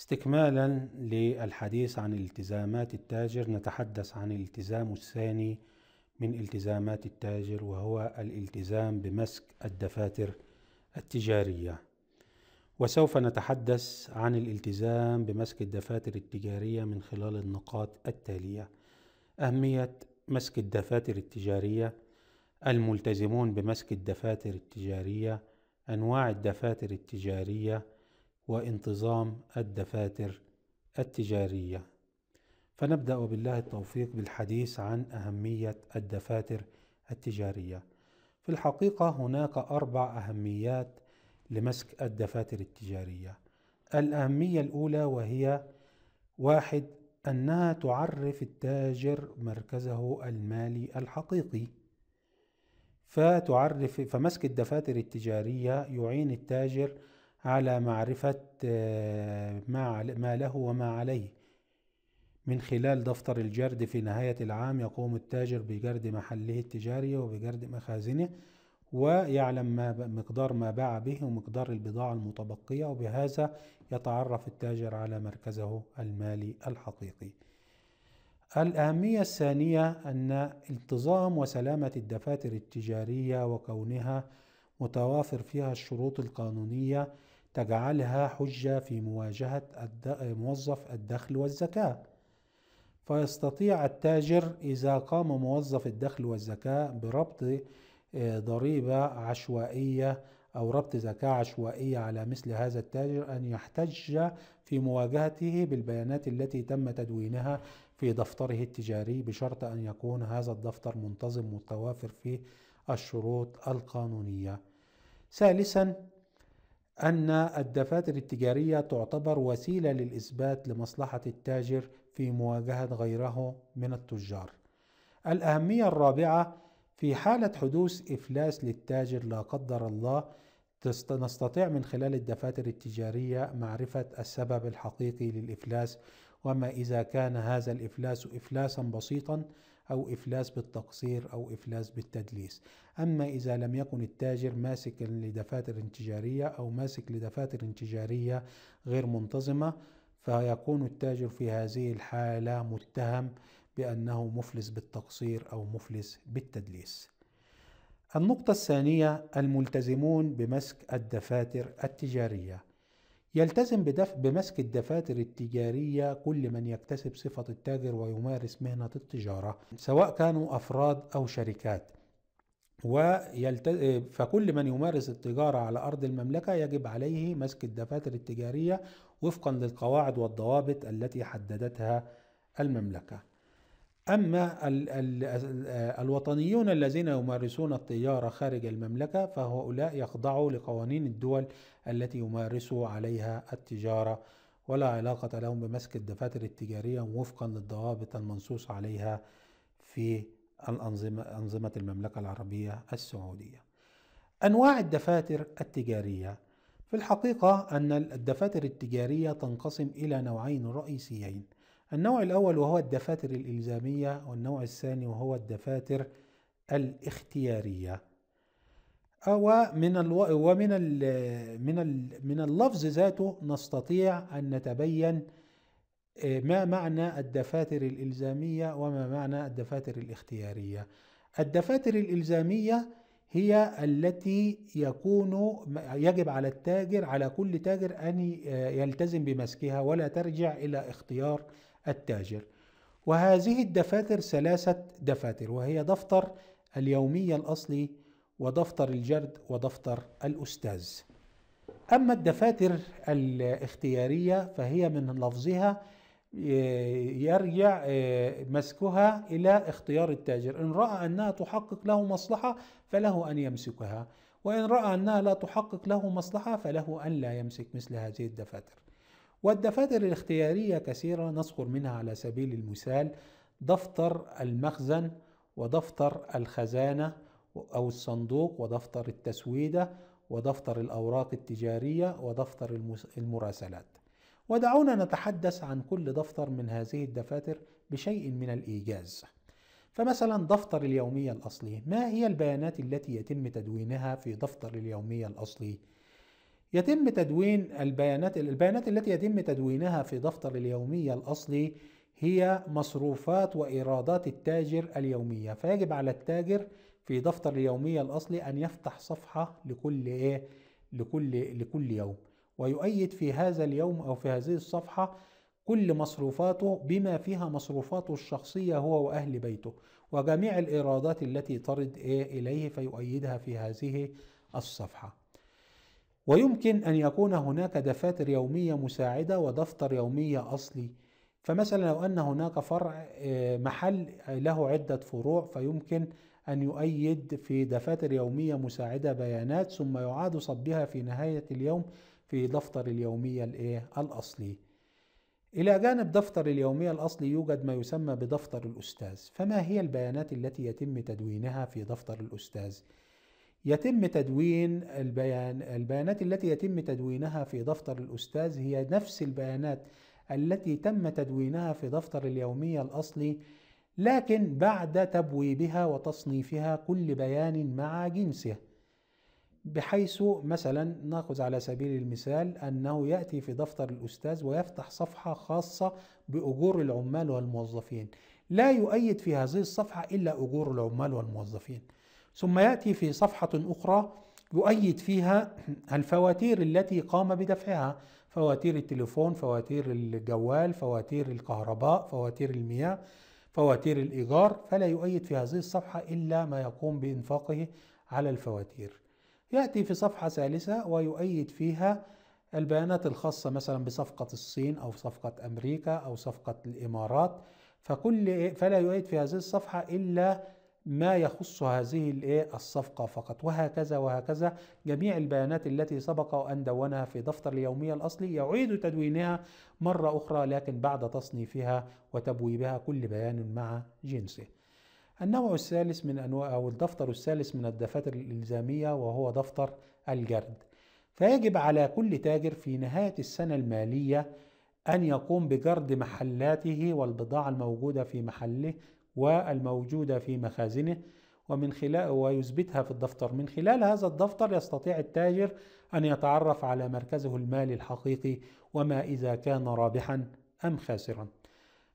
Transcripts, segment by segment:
استكمالا للحديث عن التزامات التاجر نتحدث عن الالتزام الثاني من التزامات التاجر وهو الالتزام بمسك الدفاتر التجارية وسوف نتحدث عن الالتزام بمسك الدفاتر التجارية من خلال النقاط التالية أهمية مسك الدفاتر التجارية الملتزمون بمسك الدفاتر التجارية أنواع الدفاتر التجارية وانتظام الدفاتر التجارية فنبدأ بالله التوفيق بالحديث عن أهمية الدفاتر التجارية في الحقيقة هناك أربع أهميات لمسك الدفاتر التجارية الأهمية الأولى وهي واحد أنها تعرف التاجر مركزه المالي الحقيقي فتعرف فمسك الدفاتر التجارية يعين التاجر على معرفة آه، ما له وما عليه من خلال دفتر الجرد في نهاية العام يقوم التاجر بجرد محله التجاري وبجرد مخازنه ويعلم ما مقدار ما باع به ومقدار البضاعة المتبقية وبهذا يتعرف التاجر على مركزه المالي الحقيقي الأهمية الثانية أن التزام وسلامة الدفاتر التجارية وكونها متوافر فيها الشروط القانونية تجعلها حجة في مواجهة موظف الدخل والزكاة فيستطيع التاجر إذا قام موظف الدخل والزكاة بربط آه، ضريبة عشوائية أو ربط زكاة عشوائية على مثل هذا التاجر أن يحتج في مواجهته بالبيانات التي تم تدوينها في دفتره التجاري بشرط أن يكون هذا الدفتر منتظم متوافر فيه الشروط القانونية. ثالثا أن الدفاتر التجارية تعتبر وسيلة للإثبات لمصلحة التاجر في مواجهة غيره من التجار. الأهمية الرابعة في حالة حدوث إفلاس للتاجر لا قدر الله نستطيع من خلال الدفاتر التجارية معرفة السبب الحقيقي للإفلاس وما إذا كان هذا الإفلاس إفلاسا بسيطا أو إفلاس بالتقصير أو إفلاس بالتدليس أما إذا لم يكن التاجر ماسك لدفاتر تجارية أو ماسك لدفاتر تجارية غير منتظمة فيكون التاجر في هذه الحالة متهم بأنه مفلس بالتقصير أو مفلس بالتدليس النقطة الثانية الملتزمون بمسك الدفاتر التجارية يلتزم بدف بمسك الدفاتر التجارية كل من يكتسب صفة التاجر ويمارس مهنة التجارة سواء كانوا أفراد أو شركات ويلت... فكل من يمارس التجارة على أرض المملكة يجب عليه مسك الدفاتر التجارية وفقا للقواعد والضوابط التي حددتها المملكة أما الـ الـ آه، الوطنيون الذين يمارسون التجارة خارج المملكة فهؤلاء يخضعوا لقوانين الدول التي يمارسوا عليها التجارة ولا علاقة لهم بمسك الدفاتر التجارية وفقا للضوابط المنصوص عليها في الأنظمة أنظمة المملكة العربية السعودية أنواع الدفاتر التجارية في الحقيقة أن الدفاتر التجارية تنقسم إلى نوعين رئيسيين النوع الأول وهو الدفاتر الإلزامية والنوع الثاني وهو الدفاتر الاختيارية من الو... ومن ال... من ال... من اللفظ ذاته نستطيع أن نتبين آه، ما معنى الدفاتر الإلزامية وما معنى الدفاتر الاختيارية الدفاتر الإلزامية هي التي يكون يجب على التاجر على كل تاجر أن آه، يلتزم بمسكها ولا ترجع إلى اختيار التاجر وهذه الدفاتر ثلاثة دفاتر وهي دفتر اليومية الأصلي ودفتر الجرد ودفتر الأستاذ أما الدفاتر الاختيارية فهي من لفظها آه، يرجع آه، مسكها إلى اختيار التاجر إن رأى أنها تحقق له مصلحة فله أن يمسكها وإن رأى أنها لا تحقق له مصلحة فله أن لا يمسك مثل هذه الدفاتر والدفاتر الاختيارية كثيرة نذكر منها على سبيل المثال دفتر المخزن ودفتر الخزانة أو الصندوق ودفتر التسويدة ودفتر الأوراق التجارية ودفتر المراسلات ودعونا نتحدث عن كل دفتر من هذه الدفاتر بشيء من الإيجاز فمثلا دفتر اليومية الأصلي ما هي البيانات التي يتم تدوينها في دفتر اليومية الأصلي؟ يتم تدوين البيانات البيانات التي يتم تدوينها في دفتر اليومية الأصلي هي مصروفات وإيرادات التاجر اليومية فيجب على التاجر في دفتر اليومية الأصلي أن يفتح صفحة لكل إيه لكل لكل يوم ويؤيد في هذا اليوم أو في هذه الصفحة كل مصروفاته بما فيها مصروفاته الشخصية هو وأهل بيته وجميع الإيرادات التي ترد إيه إليه فيؤيدها في هذه الصفحة ويمكن أن يكون هناك دفاتر يومية مساعدة ودفتر يومية أصلي فمثلا لو أن هناك فرع آه، محل له عدة فروع فيمكن أن يؤيد في دفاتر يومية مساعدة بيانات ثم يعاد صبها في نهاية اليوم في دفتر اليومية الأصلي إلى جانب دفتر اليومية الأصلي يوجد ما يسمى بدفتر الأستاذ فما هي البيانات التي يتم تدوينها في دفتر الأستاذ؟ يتم تدوين البيان البيانات التي يتم تدوينها في دفتر الأستاذ هي نفس البيانات التي تم تدوينها في دفتر اليومية الأصلي لكن بعد تبويبها وتصنيفها كل بيان مع جنسه بحيث مثلا ناخذ على سبيل المثال انه ياتي في دفتر الاستاذ ويفتح صفحه خاصه باجور العمال والموظفين لا يؤيد في هذه الصفحه الا اجور العمال والموظفين ثم ياتي في صفحه اخرى يؤيد فيها الفواتير التي قام بدفعها فواتير التليفون فواتير الجوال فواتير الكهرباء فواتير المياه فواتير الايجار فلا يؤيد في هذه الصفحه الا ما يقوم بانفاقه على الفواتير ياتي في صفحه ثالثه ويؤيد فيها البيانات الخاصه مثلا بصفقه الصين او صفقه امريكا او صفقه الامارات فكل فلا يؤيد في هذه الصفحه الا ما يخص هذه الصفقة فقط وهكذا وهكذا جميع البيانات التي سبق وأن دونها في دفتر اليومية الأصلي يعيد تدوينها مرة أخرى لكن بعد تصنيفها وتبويبها كل بيان مع جنسه النوع الثالث من أنواع أو الدفتر الثالث من الدفاتر الإلزامية وهو دفتر الجرد فيجب على كل تاجر في نهاية السنة المالية أن يقوم بجرد محلاته والبضاعة الموجودة في محله والموجودة في مخازنه ومن خلال ويثبتها في الدفتر من خلال هذا الدفتر يستطيع التاجر أن يتعرف على مركزه المالي الحقيقي وما إذا كان رابحا أم خاسرا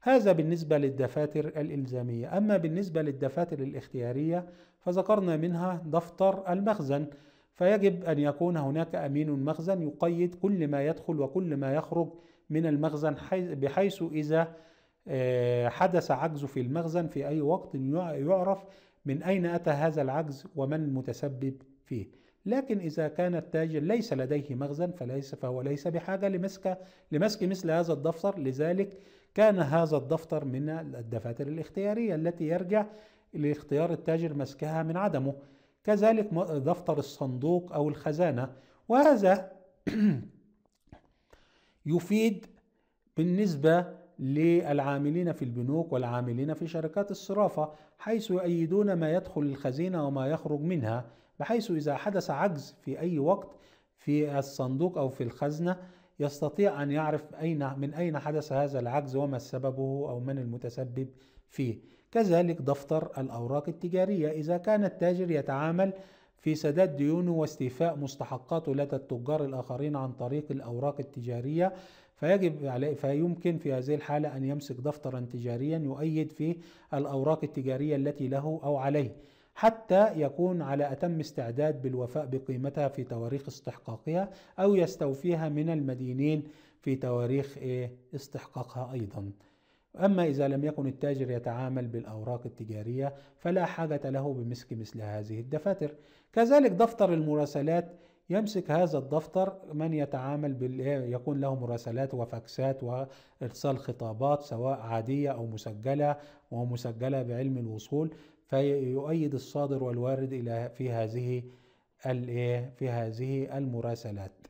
هذا بالنسبة للدفاتر الإلزامية أما بالنسبة للدفاتر الاختيارية فذكرنا منها دفتر المخزن فيجب أن يكون هناك أمين مخزن يقيد كل ما يدخل وكل ما يخرج من المخزن بحيث إذا آه، حدث عجز في المخزن في أي وقت يعرف من أين أتى هذا العجز ومن المتسبب فيه لكن إذا كان التاجر ليس لديه مخزن فليس فهو ليس بحاجة لمسك لمسك مثل هذا الدفتر لذلك كان هذا الدفتر من الدفاتر الاختيارية التي يرجع لاختيار التاجر مسكها من عدمه كذلك دفتر الصندوق أو الخزانة وهذا يفيد بالنسبة للعاملين في البنوك والعاملين في شركات الصرافة حيث يؤيدون ما يدخل الخزينة وما يخرج منها بحيث إذا حدث عجز في أي وقت في الصندوق أو في الخزنة يستطيع أن يعرف أين من أين حدث هذا العجز وما سببه أو من المتسبب فيه كذلك دفتر الأوراق التجارية إذا كان التاجر يتعامل في سداد ديونه واستيفاء مستحقاته لدى التجار الآخرين عن طريق الأوراق التجارية فيجب عليه فيمكن في هذه الحالة أن يمسك دفترا تجاريا يؤيد فيه الأوراق التجارية التي له أو عليه حتى يكون على أتم استعداد بالوفاء بقيمتها في تواريخ استحقاقها أو يستوفيها من المدينين في تواريخ إيه، استحقاقها أيضا أما إذا لم يكن التاجر يتعامل بالأوراق التجارية فلا حاجة له بمسك مثل هذه الدفاتر كذلك دفتر المراسلات يمسك هذا الدفتر من يتعامل بال يكون له مراسلات وفاكسات وارسال خطابات سواء عاديه او مسجله ومسجله بعلم الوصول فيؤيد الصادر والوارد الى في هذه إيه، في هذه المراسلات